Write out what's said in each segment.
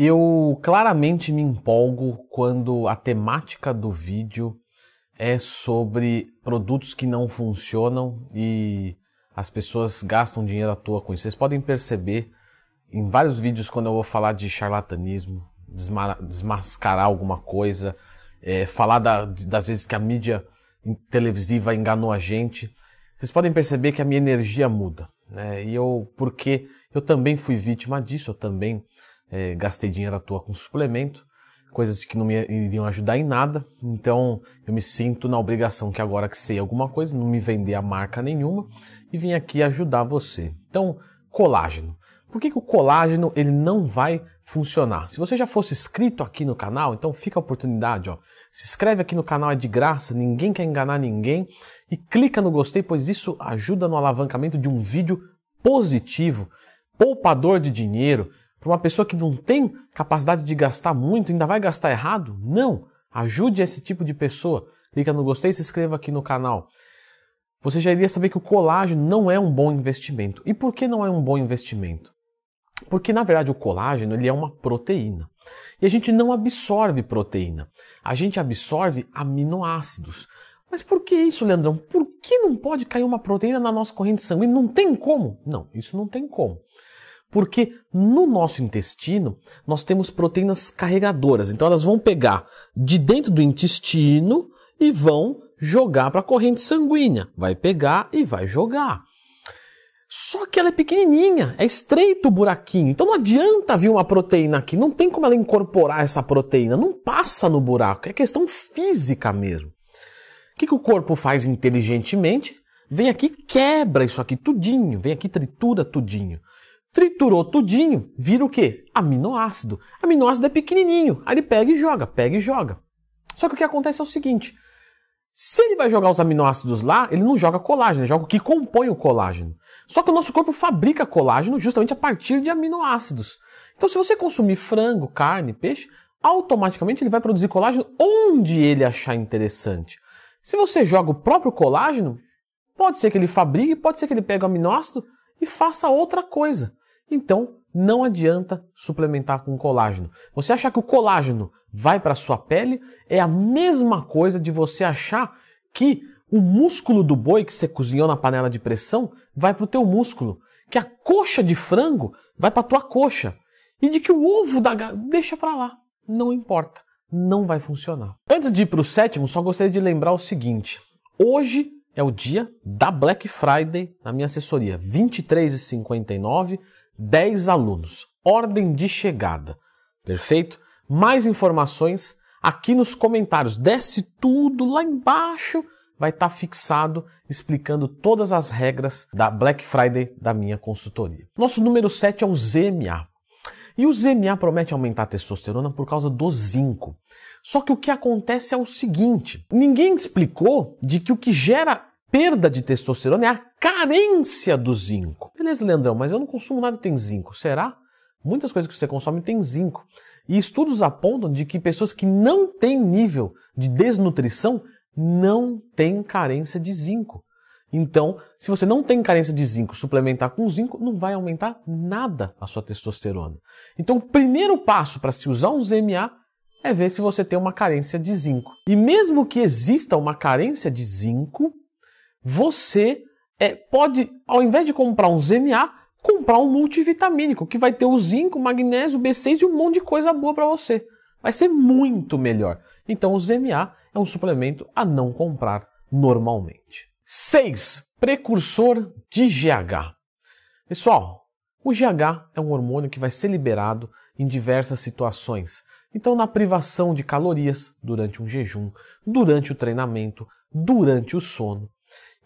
Eu claramente me empolgo quando a temática do vídeo é sobre produtos que não funcionam e as pessoas gastam dinheiro à toa com isso. Vocês podem perceber em vários vídeos quando eu vou falar de charlatanismo, desmascarar alguma coisa, é, falar da, das vezes que a mídia televisiva enganou a gente. Vocês podem perceber que a minha energia muda. Né? E eu, porque eu também fui vítima disso, eu também é, gastei dinheiro à toa com suplemento, coisas que não me iriam ajudar em nada. Então eu me sinto na obrigação que agora que sei alguma coisa, não me vender a marca nenhuma e vim aqui ajudar você. Então, colágeno. Por que, que o colágeno ele não vai funcionar? Se você já fosse inscrito aqui no canal, então fica a oportunidade, ó. Se inscreve aqui no canal, é de graça, ninguém quer enganar ninguém. E clica no gostei, pois isso ajuda no alavancamento de um vídeo positivo, poupador de dinheiro, para uma pessoa que não tem capacidade de gastar muito, ainda vai gastar errado? Não! Ajude esse tipo de pessoa. Clica no gostei e se inscreva aqui no canal. Você já iria saber que o colágeno não é um bom investimento. E por que não é um bom investimento? Porque na verdade o colágeno ele é uma proteína. E a gente não absorve proteína. A gente absorve aminoácidos. Mas por que isso, Leandrão? Por que não pode cair uma proteína na nossa corrente sanguínea? Não tem como? Não, isso não tem como. Porque no nosso intestino nós temos proteínas carregadoras. Então elas vão pegar de dentro do intestino e vão jogar para a corrente sanguínea. Vai pegar e vai jogar. Só que ela é pequenininha, é estreito o buraquinho. Então não adianta vir uma proteína aqui, não tem como ela incorporar essa proteína, não passa no buraco, é questão física mesmo. O que, que o corpo faz inteligentemente? Vem aqui, quebra isso aqui tudinho, vem aqui, tritura tudinho triturou tudinho, vira o quê? Aminoácido. Aminoácido é pequenininho, aí ele pega e joga, pega e joga. Só que o que acontece é o seguinte, se ele vai jogar os aminoácidos lá, ele não joga colágeno, ele joga o que compõe o colágeno. Só que o nosso corpo fabrica colágeno justamente a partir de aminoácidos. Então, se você consumir frango, carne, peixe, automaticamente ele vai produzir colágeno onde ele achar interessante. Se você joga o próprio colágeno, pode ser que ele fabrique, pode ser que ele pegue o aminoácido e faça outra coisa. Então, não adianta suplementar com colágeno. Você achar que o colágeno vai para sua pele é a mesma coisa de você achar que o músculo do boi que você cozinhou na panela de pressão vai para o teu músculo, que a coxa de frango vai para tua coxa e de que o ovo da deixa para lá, não importa, não vai funcionar. Antes de ir para o sétimo, só gostaria de lembrar o seguinte: hoje é o dia da Black Friday na minha assessoria, 23h59 10 alunos. Ordem de chegada. Perfeito? Mais informações aqui nos comentários. Desce tudo lá embaixo, vai estar tá fixado explicando todas as regras da Black Friday da minha consultoria. Nosso número 7 é o ZMA. E o ZMA promete aumentar a testosterona por causa do zinco. Só que o que acontece é o seguinte: ninguém explicou de que o que gera perda de testosterona é a carência do zinco. Beleza, Leandrão, mas eu não consumo nada que tem zinco. Será? Muitas coisas que você consome têm zinco. E estudos apontam de que pessoas que não têm nível de desnutrição não têm carência de zinco. Então, se você não tem carência de zinco, suplementar com zinco não vai aumentar nada a sua testosterona. Então, o primeiro passo para se usar um ZMA é ver se você tem uma carência de zinco. E mesmo que exista uma carência de zinco, você é, pode, ao invés de comprar um ZMA, comprar um multivitamínico, que vai ter o zinco, magnésio, B6 e um monte de coisa boa para você. Vai ser muito melhor. Então o ZMA é um suplemento a não comprar normalmente. 6. Precursor de GH. Pessoal, o GH é um hormônio que vai ser liberado em diversas situações. Então, na privação de calorias, durante um jejum, durante o treinamento, durante o sono.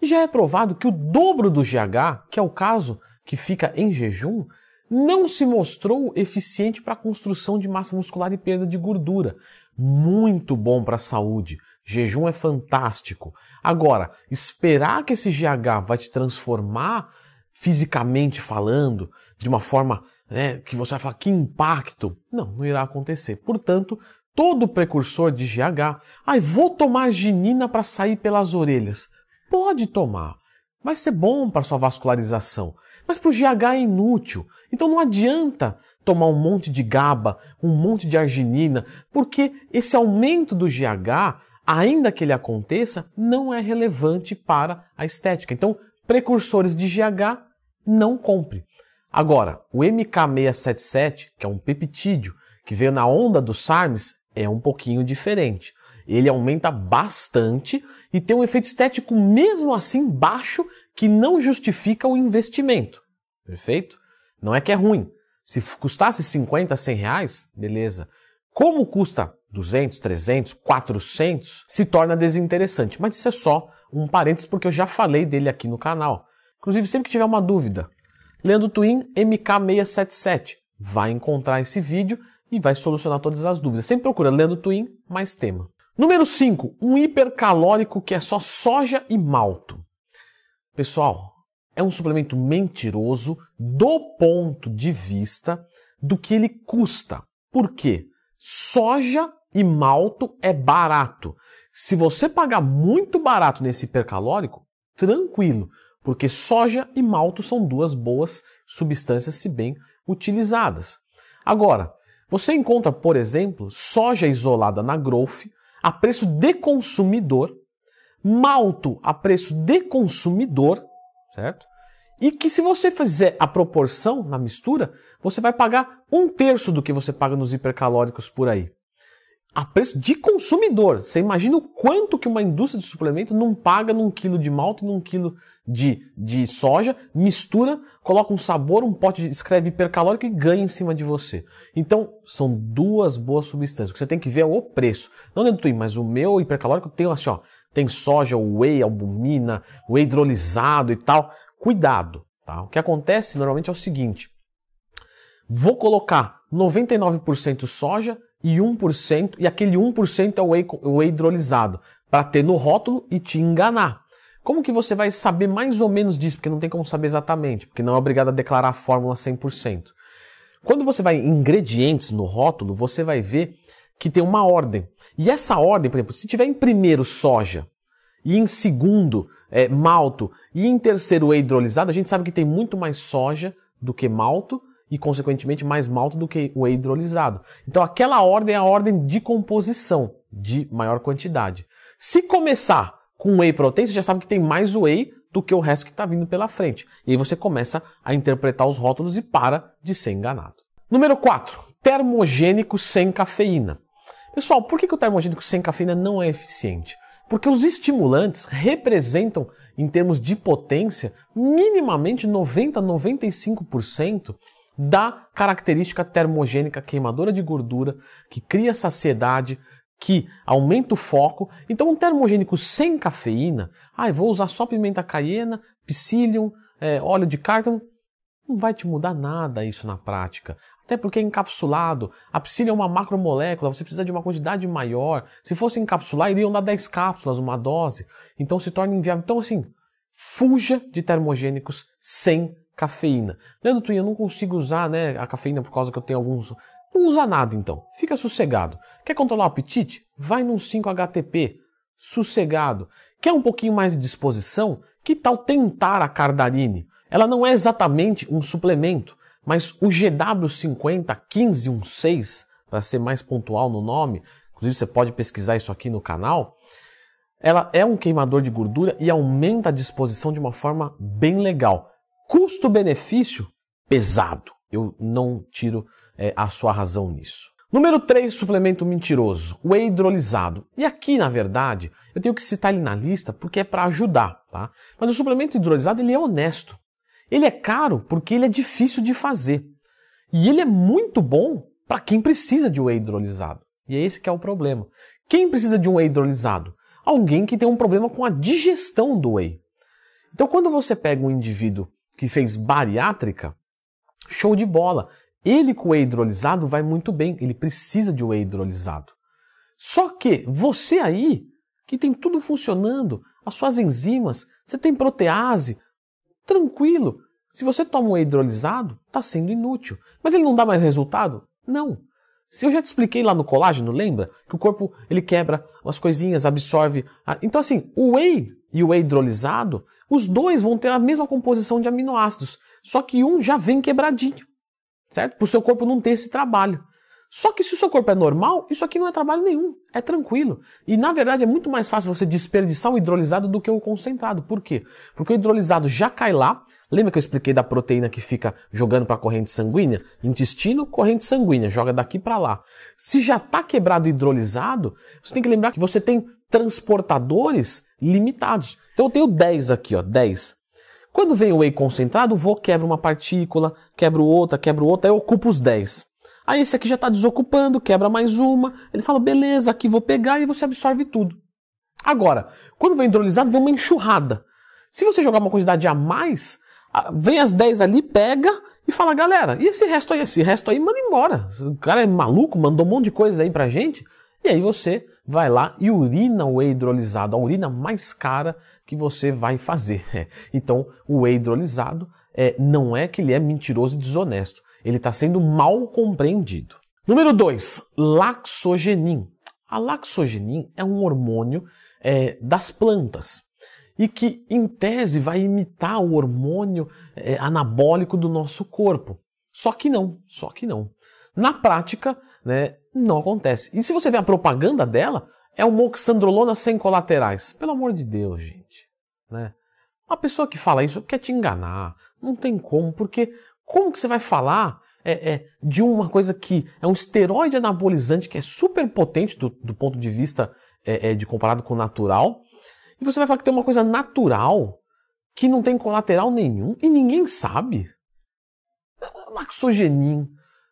E já é provado que o dobro do GH, que é o caso que fica em jejum, não se mostrou eficiente para a construção de massa muscular e perda de gordura. Muito bom para a saúde. Jejum é fantástico. Agora, esperar que esse GH vai te transformar fisicamente falando, de uma forma né, que você vai falar que impacto, não, não irá acontecer. Portanto, todo precursor de GH, ai, vou tomar ginina para sair pelas orelhas. Pode tomar. Vai ser bom para sua vascularização, mas para o GH é inútil. Então não adianta tomar um monte de GABA, um monte de arginina, porque esse aumento do GH, ainda que ele aconteça, não é relevante para a estética. Então, precursores de GH, não compre. Agora, o MK677, que é um peptídeo que veio na onda dos SARMS, é um pouquinho diferente ele aumenta bastante e tem um efeito estético mesmo assim baixo que não justifica o investimento. Perfeito? Não é que é ruim. Se custasse 50, 100 reais, beleza. Como custa 200, 300, 400, se torna desinteressante. Mas isso é só um parênteses porque eu já falei dele aqui no canal. Inclusive, sempre que tiver uma dúvida, Leandro Twin MK677 vai encontrar esse vídeo e vai solucionar todas as dúvidas. Sempre procura Leandro Twin mais tema. Número 5, um hipercalórico que é só soja e malto. Pessoal, é um suplemento mentiroso do ponto de vista do que ele custa. Por quê? Soja e malto é barato. Se você pagar muito barato nesse hipercalórico, tranquilo, porque soja e malto são duas boas substâncias se bem utilizadas. Agora, você encontra, por exemplo, soja isolada na Growth, a preço de consumidor, malto a preço de consumidor, certo? E que se você fizer a proporção na mistura, você vai pagar um terço do que você paga nos hipercalóricos por aí a preço de consumidor. Você imagina o quanto que uma indústria de suplemento não paga num quilo de malta e num quilo de, de soja, mistura, coloca um sabor, um pote, escreve hipercalórico e ganha em cima de você. Então, são duas boas substâncias. O que você tem que ver é o preço. Não dentro do mas o meu hipercalórico tem assim, ó, tem soja, whey, albumina, whey hidrolisado e tal. Cuidado, tá? O que acontece normalmente é o seguinte. Vou colocar 99% soja e 1%, e aquele 1% é o whey, o whey hidrolisado, para ter no rótulo e te enganar. Como que você vai saber mais ou menos disso? Porque não tem como saber exatamente, porque não é obrigado a declarar a fórmula 100%. Quando você vai em ingredientes no rótulo, você vai ver que tem uma ordem. E essa ordem, por exemplo, se tiver em primeiro soja, e em segundo é, malto, e em terceiro whey hidrolisado, a gente sabe que tem muito mais soja do que malto, e, consequentemente, mais malto do que o whey hidrolisado. Então, aquela ordem é a ordem de composição de maior quantidade. Se começar com whey protein, você já sabe que tem mais whey do que o resto que está vindo pela frente. E aí você começa a interpretar os rótulos e para de ser enganado. Número 4. Termogênico sem cafeína. Pessoal, por que, que o termogênico sem cafeína não é eficiente? Porque os estimulantes representam, em termos de potência, minimamente 90 a 95% da característica termogênica queimadora de gordura, que cria saciedade, que aumenta o foco. Então, um termogênico sem cafeína, ah, vou usar só pimenta caiena, psyllium, é, óleo de cártamo, não vai te mudar nada isso na prática. Até porque é encapsulado. A psyllium é uma macromolécula, você precisa de uma quantidade maior. Se fosse encapsular, iriam dar 10 cápsulas, uma dose. Então se torna inviável. Então, assim, fuja de termogênicos sem cafeína. Leandro Twin, eu não consigo usar né, a cafeína por causa que eu tenho alguns. Não usa nada então, fica sossegado. Quer controlar o apetite? Vai num 5-HTP, sossegado. Quer um pouquinho mais de disposição? Que tal tentar a Cardarine? Ela não é exatamente um suplemento, mas o GW501516, para ser mais pontual no nome, inclusive você pode pesquisar isso aqui no canal, ela é um queimador de gordura e aumenta a disposição de uma forma bem legal custo-benefício pesado. Eu não tiro é, a sua razão nisso. Número 3, suplemento mentiroso, o hidrolisado. E aqui, na verdade, eu tenho que citar ele na lista porque é para ajudar, tá? Mas o suplemento hidrolisado, ele é honesto. Ele é caro porque ele é difícil de fazer. E ele é muito bom para quem precisa de um whey hidrolisado. E é esse que é o problema. Quem precisa de um whey hidrolisado? Alguém que tem um problema com a digestão do whey. Então, quando você pega um indivíduo que fez bariátrica, show de bola. Ele com whey hidrolisado vai muito bem, ele precisa de whey hidrolisado. Só que você aí, que tem tudo funcionando, as suas enzimas, você tem protease, tranquilo. Se você toma um whey hidrolisado, está sendo inútil. Mas ele não dá mais resultado? Não. Se eu já te expliquei lá no colágeno, lembra? Que o corpo ele quebra as coisinhas, absorve. A... Ah, então assim, o whey e o whey hidrolisado, os dois vão ter a mesma composição de aminoácidos, só que um já vem quebradinho, certo? Para o seu corpo não ter esse trabalho. Só que se o seu corpo é normal, isso aqui não é trabalho nenhum, é tranquilo. E na verdade é muito mais fácil você desperdiçar o hidrolisado do que o concentrado. Por quê? Porque o hidrolisado já cai lá. Lembra que eu expliquei da proteína que fica jogando para a corrente sanguínea? Intestino, corrente sanguínea, joga daqui para lá. Se já está quebrado o hidrolisado, você tem que lembrar que você tem transportadores limitados. Então eu tenho 10 aqui, ó, 10. Quando vem o whey concentrado, vou, quebra uma partícula, quebro outra, quebro outra, eu ocupo os 10. Aí esse aqui já está desocupando, quebra mais uma. Ele fala, beleza, aqui vou pegar e você absorve tudo. Agora, quando vem hidrolisado, vem uma enxurrada. Se você jogar uma quantidade a mais, vem as 10 ali, pega e fala, galera, e esse resto aí? Esse resto aí manda embora. O cara é maluco, mandou um monte de coisa aí pra gente. E aí você vai lá e urina o whey hidrolisado, a urina mais cara que você vai fazer. Então, o whey hidrolisado é, não é que ele é mentiroso e desonesto, ele está sendo mal compreendido. Número 2, laxogenin. A laxogenin é um hormônio é, das plantas e que, em tese, vai imitar o hormônio é, anabólico do nosso corpo. Só que não, só que não. Na prática, né? Não acontece. E se você vê a propaganda dela, é uma oxandrolona sem colaterais. Pelo amor de Deus, gente. Né? Uma pessoa que fala isso quer te enganar. Não tem como, porque como que você vai falar é, é, de uma coisa que é um esteroide anabolizante que é super potente do, do ponto de vista é, é de comparado com o natural, e você vai falar que tem uma coisa natural que não tem colateral nenhum e ninguém sabe? Laxogenin.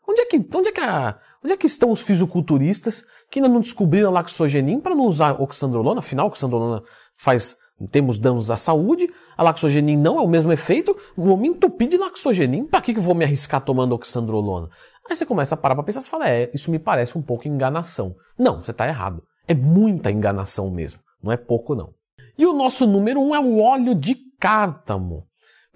Onde é que, onde é que a, Onde é que estão os fisiculturistas que ainda não descobriram laxogenin para não usar oxandrolona? Afinal, oxandrolona faz temos danos à saúde, a laxogenin não é o mesmo efeito, vou me entupir de laxogenin, para que, que vou me arriscar tomando oxandrolona? Aí você começa a parar para pensar, você fala, é, isso me parece um pouco enganação. Não, você está errado. É muita enganação mesmo, não é pouco não. E o nosso número um é o óleo de cártamo.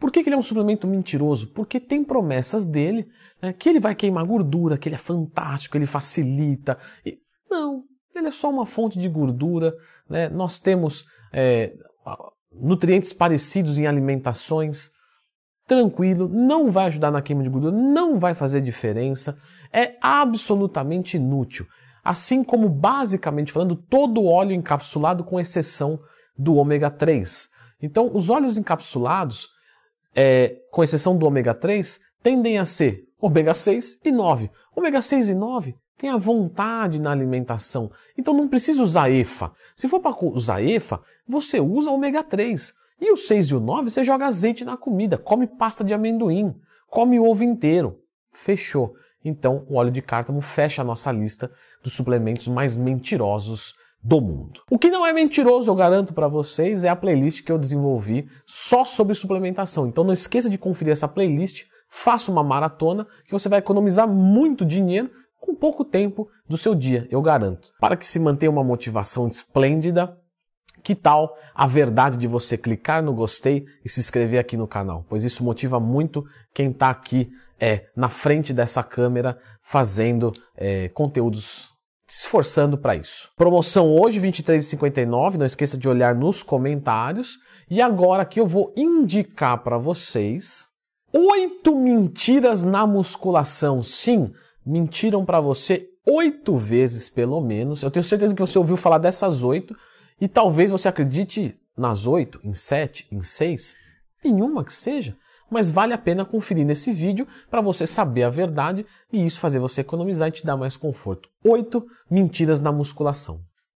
Por que, que ele é um suplemento mentiroso? Porque tem promessas dele né, que ele vai queimar gordura, que ele é fantástico, ele facilita. E, não, ele é só uma fonte de gordura. Né? Nós temos é, nutrientes parecidos em alimentações. Tranquilo, não vai ajudar na queima de gordura, não vai fazer diferença, é absolutamente inútil. Assim como, basicamente falando, todo óleo encapsulado, com exceção do ômega 3. Então, os óleos encapsulados, é, com exceção do ômega 3, tendem a ser ômega 6 e 9. Ômega 6 e 9 tem a vontade na alimentação, então não precisa usar EFA. Se for para usar EFA, você usa ômega 3. E o 6 e o 9 você joga azeite na comida, come pasta de amendoim, come ovo inteiro. Fechou. Então, o óleo de cártamo fecha a nossa lista dos suplementos mais mentirosos do mundo. O que não é mentiroso, eu garanto para vocês, é a playlist que eu desenvolvi só sobre suplementação. Então não esqueça de conferir essa playlist, faça uma maratona que você vai economizar muito dinheiro com pouco tempo do seu dia, eu garanto. Para que se mantenha uma motivação esplêndida, que tal a verdade de você clicar no gostei e se inscrever aqui no canal? Pois isso motiva muito quem está aqui é, na frente dessa câmera fazendo é, conteúdos se esforçando para isso. Promoção hoje, R$ 23,59. Não esqueça de olhar nos comentários. E agora aqui eu vou indicar para vocês oito mentiras na musculação. Sim, mentiram para você oito vezes pelo menos. Eu tenho certeza que você ouviu falar dessas oito e talvez você acredite nas oito, em sete, em seis, em uma que seja mas vale a pena conferir nesse vídeo para você saber a verdade e isso fazer você economizar e te dar mais conforto. 8 mentiras na musculação.